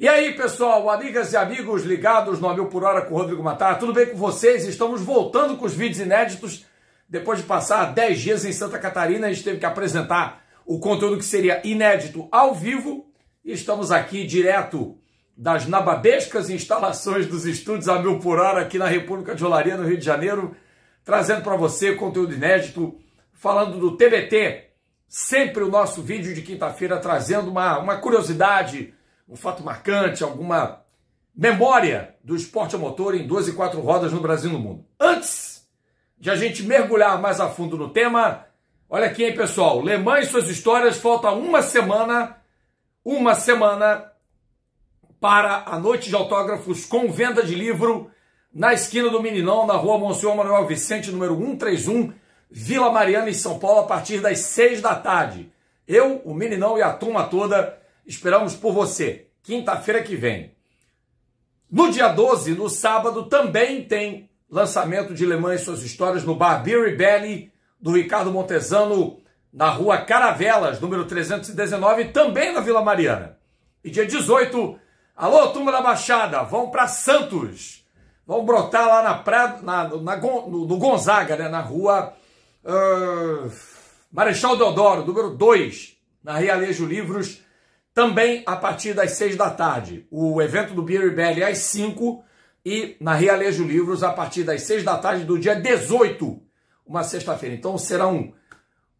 E aí, pessoal, amigas e amigos ligados no Amil Por Hora com o Rodrigo Matar, tudo bem com vocês? Estamos voltando com os vídeos inéditos. Depois de passar 10 dias em Santa Catarina, a gente teve que apresentar o conteúdo que seria inédito ao vivo. E estamos aqui direto das nababescas instalações dos estúdios a mil por hora aqui na República de Olaria, no Rio de Janeiro, trazendo para você conteúdo inédito, falando do TBT, sempre o nosso vídeo de quinta-feira, trazendo uma, uma curiosidade, um fato marcante, alguma memória do esporte a motor em duas e quatro rodas no Brasil e no mundo. Antes de a gente mergulhar mais a fundo no tema, olha aqui, hein, pessoal. Le Mans e suas histórias, falta uma semana, uma semana para a noite de autógrafos com venda de livro na esquina do Meninão, na rua Monsenhor Manuel Vicente, número 131, Vila Mariana, em São Paulo, a partir das seis da tarde. Eu, o Meninão e a turma toda Esperamos por você quinta-feira que vem. No dia 12, no sábado, também tem lançamento de Le Mans e suas histórias no bar Beery Belly do Ricardo Montezano na rua Caravelas, número 319, também na Vila Mariana. E dia 18, alô, turma da Baixada, vão para Santos. Vão brotar lá na, pra, na, na no, no, Gonzaga, né, na rua uh, Marechal Deodoro, número 2, na Realejo Livros também a partir das seis da tarde, o evento do Beer Rebellion é às cinco e na Realejo Livros a partir das seis da tarde do dia 18, uma sexta-feira. Então serão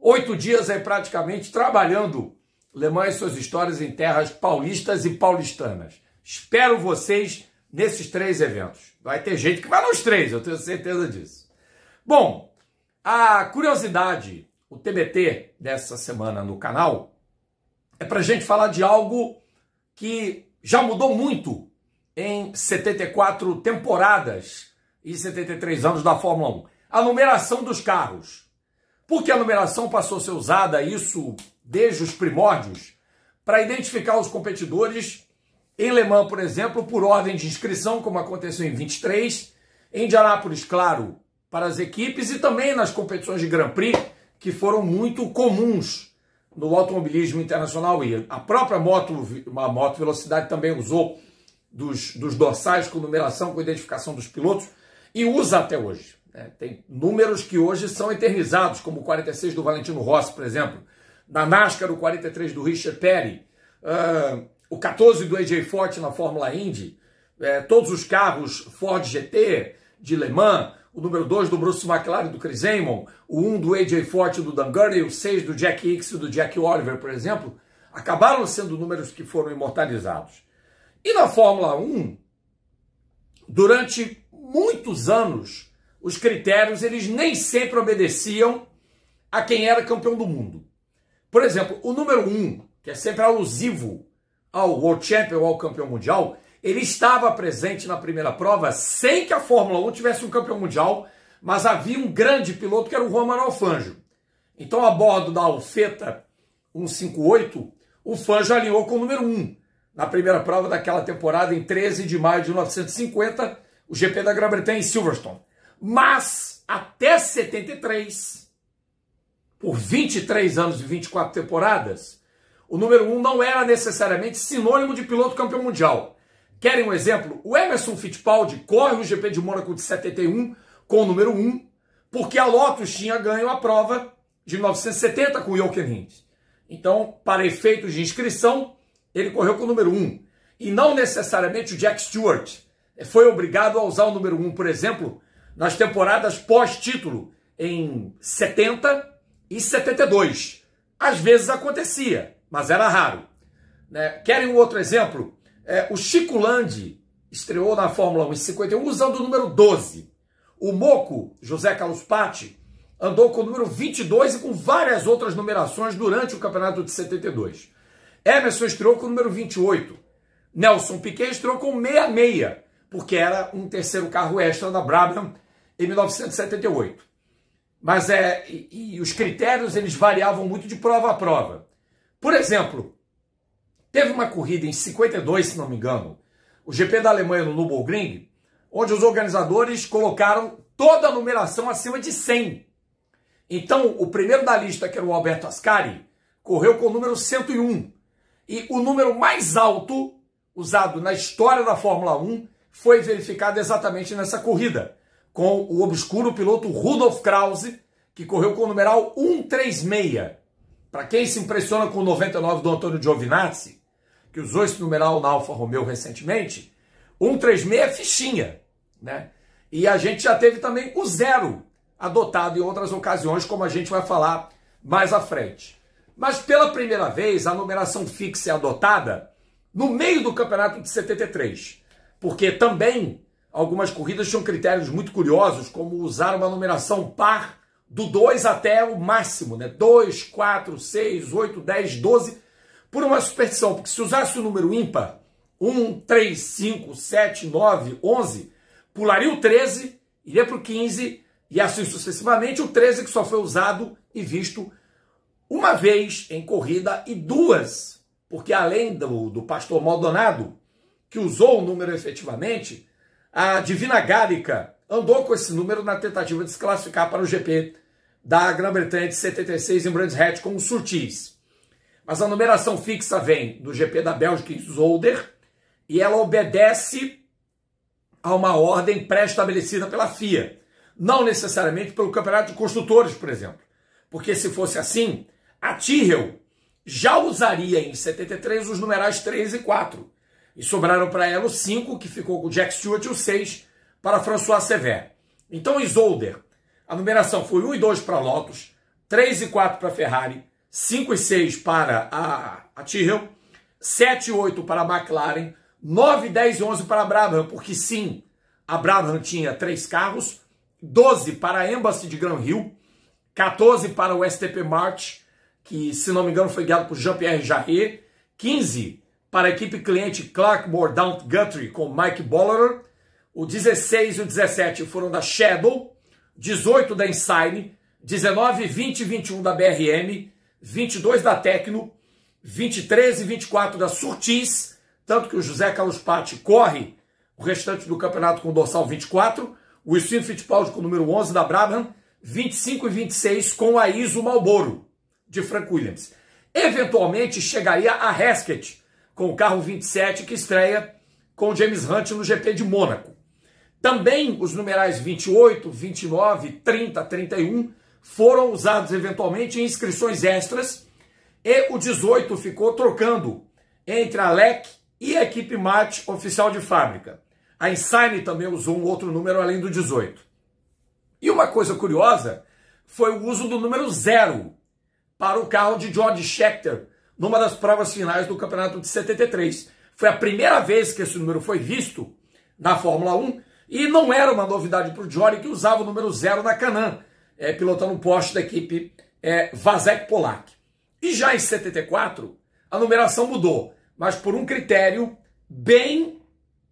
oito dias aí praticamente trabalhando Lemã e suas histórias em terras paulistas e paulistanas. Espero vocês nesses três eventos. Vai ter gente que vai nos três, eu tenho certeza disso. Bom, a curiosidade, o TBT dessa semana no canal é para a gente falar de algo que já mudou muito em 74 temporadas e 73 anos da Fórmula 1. A numeração dos carros. Porque a numeração passou a ser usada, isso desde os primórdios, para identificar os competidores em Le Mans, por exemplo, por ordem de inscrição, como aconteceu em 23, em Indianápolis, claro, para as equipes e também nas competições de Grand Prix, que foram muito comuns no automobilismo internacional e A própria moto, a moto velocidade também usou dos, dos dorsais com numeração, com identificação dos pilotos e usa até hoje. Né? Tem números que hoje são eternizados, como o 46 do Valentino Rossi, por exemplo. Na NASCAR, o 43 do Richard Petty. Uh, ah, o 14 do AJ Forte na Fórmula Indy. Uh, todos os carros Ford GT de Le Mans o número 2 do Bruce McLaren do Chris Amon, o 1 um do AJ Forte do Dan Gurney, o 6 do Jack Hicks e do Jack Oliver, por exemplo, acabaram sendo números que foram imortalizados. E na Fórmula 1, durante muitos anos, os critérios eles nem sempre obedeciam a quem era campeão do mundo. Por exemplo, o número 1, um, que é sempre alusivo ao World Champion, ao campeão mundial, ele estava presente na primeira prova sem que a Fórmula 1 tivesse um campeão mundial, mas havia um grande piloto que era o Romano Alfanjo. Então, a bordo da Alfeta 158, o Fanjo alinhou com o número 1 na primeira prova daquela temporada, em 13 de maio de 1950, o GP da Grã-Bretanha em Silverstone. Mas, até 73, por 23 anos e 24 temporadas, o número 1 não era necessariamente sinônimo de piloto campeão mundial. Querem um exemplo? O Emerson Fittipaldi corre o GP de Mônaco de 71 com o número 1, porque a Lotus tinha ganho a prova de 1970 com o Jochen Hint. Então, para efeitos de inscrição, ele correu com o número 1. E não necessariamente o Jack Stewart foi obrigado a usar o número 1, por exemplo, nas temporadas pós-título, em 70 e 72. Às vezes acontecia, mas era raro. Né? Querem um outro exemplo? É, o Chico Landi estreou na Fórmula 1 em 51 usando o número 12. O Moco, José Carlos Patti, andou com o número 22 e com várias outras numerações durante o campeonato de 72. Emerson estreou com o número 28. Nelson Piquet estreou com 66, porque era um terceiro carro extra da Brabham em 1978. Mas é, e, e os critérios eles variavam muito de prova a prova. Por exemplo, Teve uma corrida em 52, se não me engano, o GP da Alemanha no Nürburgring, onde os organizadores colocaram toda a numeração acima de 100. Então, o primeiro da lista, que era o Alberto Ascari, correu com o número 101. E o número mais alto usado na história da Fórmula 1 foi verificado exatamente nessa corrida, com o obscuro piloto Rudolf Krause, que correu com o numeral 136. Para quem se impressiona com o 99 do Antônio Giovinazzi, que usou esse numeral na Alfa Romeo recentemente, 136 é fichinha, né? E a gente já teve também o zero adotado em outras ocasiões, como a gente vai falar mais à frente. Mas pela primeira vez, a numeração fixa é adotada no meio do campeonato de 73, porque também algumas corridas tinham critérios muito curiosos, como usar uma numeração par do 2 até o máximo, né? 2, 4, 6, 8, 10, 12, por uma superstição, porque se usasse o número ímpar, 1, 3, 5, 7, 9, 11, pularia o 13, iria para o 15 e assim sucessivamente, o 13 que só foi usado e visto uma vez em corrida e duas, porque além do, do pastor Maldonado, que usou o número efetivamente, a Divina Gálica andou com esse número na tentativa de se classificar para o GP da Grã-Bretanha de 76 em Brands Hatch com o Surtees. Mas a numeração fixa vem do GP da Bélgica em Zolder e ela obedece a uma ordem pré-estabelecida pela FIA. Não necessariamente pelo Campeonato de Construtores, por exemplo. Porque se fosse assim, a Tyrrell já usaria em 73 os numerais 3 e 4. E sobraram para ela o 5, que ficou com Jack Stewart, e o 6 para François Sever. Então, Isolder, a numeração foi 1 e 2 para Lotus, 3 e 4 para Ferrari, 5 e 6 para a, a Tyrrell, 7 e 8 para a McLaren, 9, 10 e 11 para a Brabham, porque sim, a Brabham tinha três carros, 12 para a Embassy de Gran Hill, 14 para o STP March, que se não me engano foi guiado por Jean-Pierre Jarret, 15 para a equipe cliente Clarkmore Mordaunt Guthrie com Mike Bollerer, o 16 e o 17 foram da Shadow, 18 da Insign, 19, 20 e 21 da BRM, 22 da Tecno, 23 e 24 da Surtis, tanto que o José Carlos Patti corre o restante do campeonato com o dorsal 24, o Steve Fittipaldi com o número 11 da Brabham, 25 e 26 com a Iso Malboro, de Frank Williams. Eventualmente chegaria a Hesketh, com o carro 27 que estreia com James Hunt no GP de Mônaco. Também os numerais 28, 29, 30, 31 foram usados eventualmente em inscrições extras e o 18 ficou trocando entre a LEC e a equipe Mate oficial de fábrica. A Insign também usou um outro número além do 18. E uma coisa curiosa foi o uso do número zero para o carro de George Scheckter numa das provas finais do campeonato de 73. Foi a primeira vez que esse número foi visto na Fórmula 1 e não era uma novidade para o Johnny que usava o número zero na Canan é, pilotando um Porsche da equipe é, Vasek Polak. E já em 74, a numeração mudou, mas por um critério bem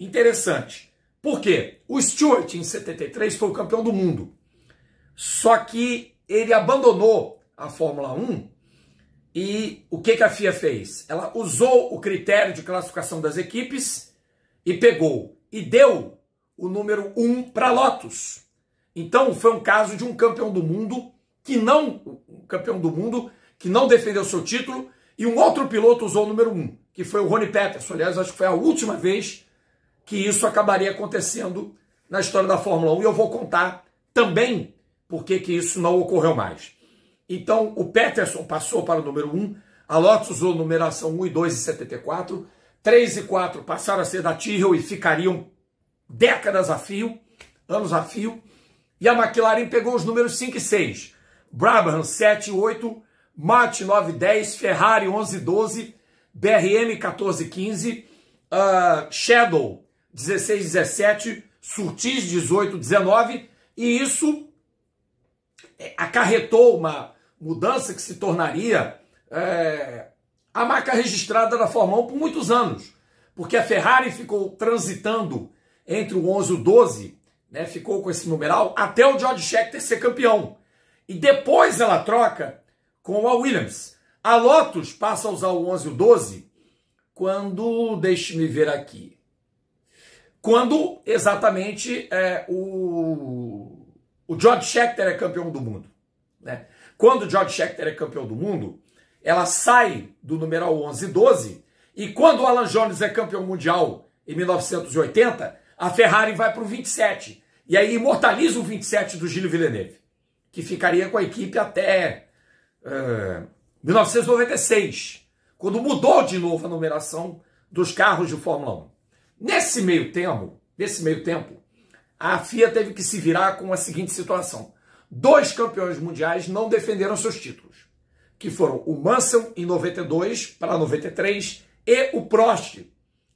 interessante. Por quê? O Stewart, em 73, foi o campeão do mundo. Só que ele abandonou a Fórmula 1 e o que, que a FIA fez? Ela usou o critério de classificação das equipes e pegou e deu o número 1 para Lotus. Então foi um caso de um campeão do mundo que não um campeão do mundo que não defendeu seu título e um outro piloto usou o número um, que foi o Rony Peterson. Aliás, acho que foi a última vez que isso acabaria acontecendo na história da Fórmula 1 e eu vou contar também por que isso não ocorreu mais. Então, o Peterson passou para o número 1, a Lotus usou numeração 1 e 2 e 74, 3 e 4 passaram a ser da Tyrrell e ficariam décadas a fio, anos a fio, e a McLaren pegou os números 5 e 6. Brabham 7 e 8, Mate 9 e 10, Ferrari 11 e 12, BRM 14 e 15, uh, ah, Shadow 16 e 17, Surtis 18 e 19, e isso é, acarretou uma mudança que se tornaria é, a marca registrada da Fórmula 1 por muitos anos, porque a Ferrari ficou transitando entre o 11 e o 12 né, ficou com esse numeral até o George Scheckter ser campeão. E depois ela troca com a Williams. A Lotus passa a usar o 11 e o 12 quando, deixe-me ver aqui, quando exatamente é, o, o George Scheckter é campeão do mundo. Né? Quando o George Scheckter é campeão do mundo, ela sai do numeral 11 e 12 e quando o Alan Jones é campeão mundial em 1980, a Ferrari vai para o 27. E aí imortaliza o 27 do Gilles Villeneuve, que ficaria com a equipe até uh, eh, 1996, quando mudou de novo a numeração dos carros de Fórmula 1. Nesse meio tempo, nesse meio tempo, a FIA teve que se virar com a seguinte situação. Dois campeões mundiais não defenderam seus títulos, que foram o Mansell em 92 para 93 e o Prost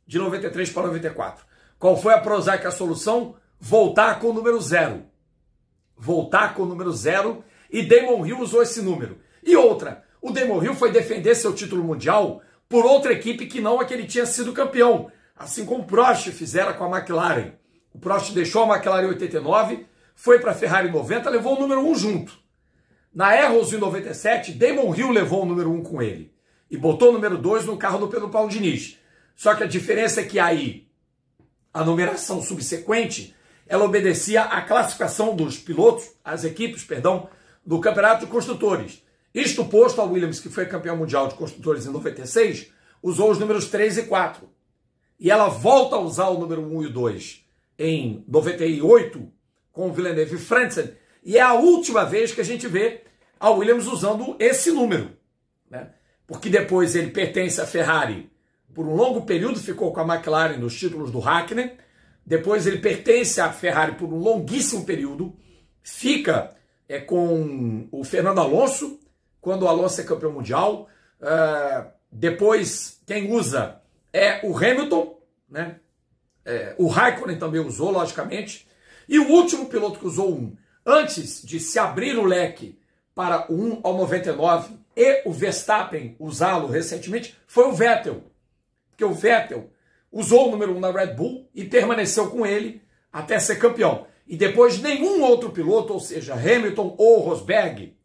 de 93 para 94. Qual foi a prosaica solução? voltar com o número zero. Voltar com o número zero e Damon Hill usou esse número. E outra, o Damon Hill foi defender seu título mundial por outra equipe que não a que ele tinha sido campeão, assim como Prost fizera com a McLaren. O Prost deixou a McLaren em 89, foi para a Ferrari em 90, levou o número 1 junto. Na Eros em 97, Damon Hill levou o número 1 com ele e botou o número 2 no carro do Pedro Paulo Diniz. Só que a diferença é que aí a numeração subsequente ela obedecia à classificação dos pilotos, as equipes, perdão, do Campeonato de Construtores. Isto posto, a Williams, que foi campeão mundial de construtores em 96, usou os números 3 e 4. E ela volta a usar o número 1 e 2 em 98 com o Villeneuve e Franzen. E é a última vez que a gente vê a Williams usando esse número. Né? Porque depois ele pertence à Ferrari por um longo período, ficou com a McLaren nos títulos do Hackney depois ele pertence à Ferrari por um longuíssimo período, fica é, com o Fernando Alonso, quando o Alonso é campeão mundial. Uh, depois, quem usa é o Hamilton, né? É, o Raikkonen também usou, logicamente. E o último piloto que usou um, antes de se abrir o leque para o 1 ao 99 e o Verstappen usá-lo recentemente, foi o Vettel. Porque o Vettel usou o número 1 um da Red Bull e permaneceu com ele até ser campeão. E depois nenhum outro piloto, ou seja, Hamilton ou Rosberg,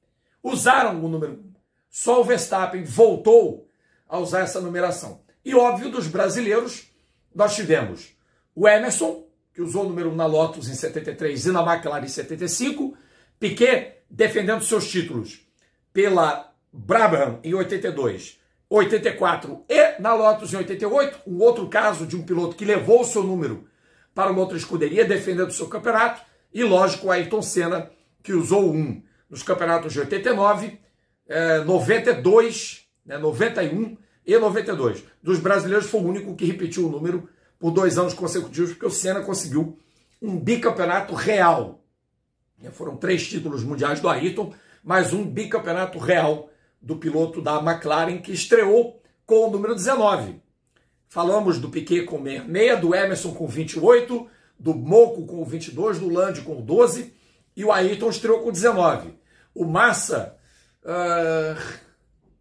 usaram o número 1. Um. Só o Verstappen voltou a usar essa numeração. E óbvio, dos brasileiros, nós tivemos o Emerson, que usou o número 1 um na Lotus em 73 e na McLaren em 75, Piquet defendendo seus títulos pela Brabham em 82, 84 e na Lotus em 88, um outro caso de um piloto que levou o seu número para uma outra escuderia, defendendo o seu campeonato, e lógico, o Ayrton Senna, que usou um nos campeonatos de 89, 92, é, né, 91 e 92. Dos brasileiros foi o único que repetiu o número por dois anos consecutivos, porque o Senna conseguiu um bicampeonato real. Foram três títulos mundiais do Ayrton, mais um bicampeonato real do piloto da McLaren, que estreou com o número 19. Falamos do Piquet com 66, do Emerson com 28, do Moco com 22, do Landi com 12 e o Ayrton estreou com 19. O Massa, uh,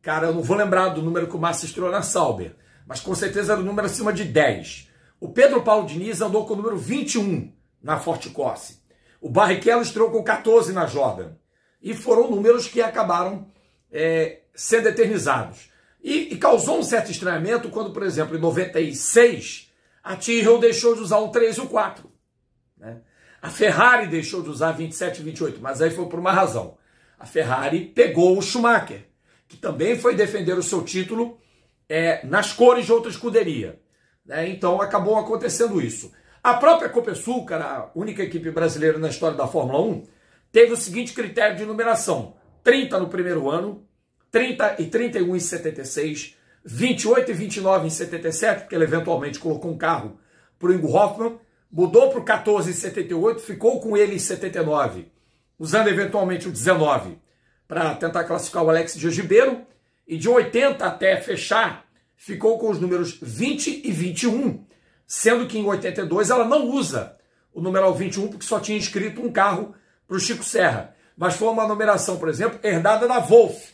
cara, eu não vou lembrar do número que o Massa estreou na Sauber, mas com certeza era o um número acima de 10. O Pedro Paulo Diniz andou com o número 21 na Forte Corse. O Barrichello estreou com 14 na Jordan. E foram números que acabaram é, sendo eternizados. E, e causou um certo estranhamento quando, por exemplo, em 96, a Tyrrell deixou de usar um 3 e um 4. Né? A Ferrari deixou de usar 27 e 28, mas aí foi por uma razão. A Ferrari pegou o Schumacher, que também foi defender o seu título é, nas cores de outra escuderia. Né? Então acabou acontecendo isso. A própria Copesul, cara, a única equipe brasileira na história da Fórmula 1, teve o seguinte critério de numeração: 30 no primeiro ano, 30 e 31 em 76, 28 e 29 em 77, porque ele eventualmente colocou um carro para o Ingo Hoffman, mudou para o 14 em 78, ficou com ele em 79, usando eventualmente o 19 para tentar classificar o Alex de Ojibeiro, e de 80 até fechar, ficou com os números 20 e 21, sendo que em 82 ela não usa o numeral 21 porque só tinha inscrito um carro para o Chico Serra, mas foi uma numeração, por exemplo, herdada da Wolf,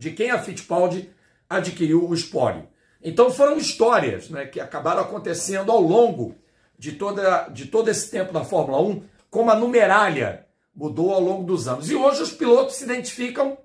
de quem a Fittipaldi adquiriu o espólio. Então foram histórias né, que acabaram acontecendo ao longo de, toda, de todo esse tempo da Fórmula 1, como a numeralha mudou ao longo dos anos. E hoje os pilotos se identificam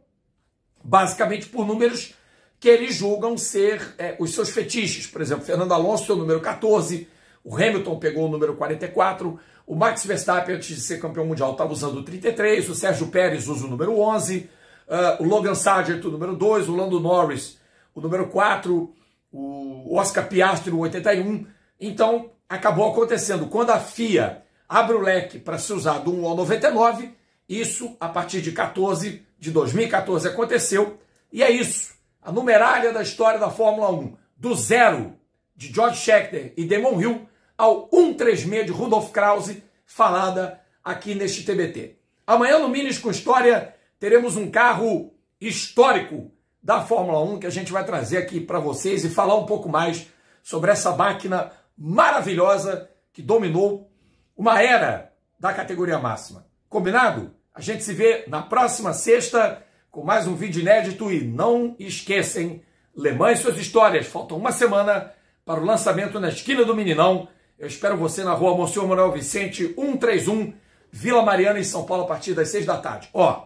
basicamente por números que eles julgam ser é, os seus fetiches. Por exemplo, Fernando Alonso tem o número 14, o Hamilton pegou o número 44, o Max Verstappen, antes de ser campeão mundial, estava usando o 33, o Sérgio Pérez usa o número 11, Uh, o Logan Sargent, o número 2, o Lando Norris, o número 4, o Oscar Piastri, o 81. Então, acabou acontecendo. Quando a FIA abre o leque para se usar do 1 ao 99, isso, a partir de 14 de 2014, aconteceu. E é isso. A numeralha da história da Fórmula 1. Do zero de George Scheckter e Damon Hill ao 136 de Rudolf Krause, falada aqui neste TBT. Amanhã no Minis com história teremos um carro histórico da Fórmula 1 que a gente vai trazer aqui para vocês e falar um pouco mais sobre essa máquina maravilhosa que dominou uma era da categoria máxima. Combinado? A gente se vê na próxima sexta com mais um vídeo inédito e não esquecem, Le Mans e suas histórias. Faltam uma semana para o lançamento na esquina do Meninão. Eu espero você na rua Monsenhor Manuel Vicente, 131, Vila Mariana, em São Paulo, a partir das seis da tarde. Ó,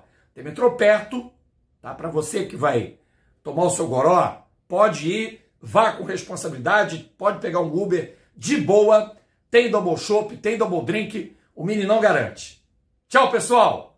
perto, tá? Para você que vai tomar o seu goró, pode ir, vá com responsabilidade, pode pegar um Uber de boa, tem double shop, tem double drink, o Mini não garante. Tchau, pessoal!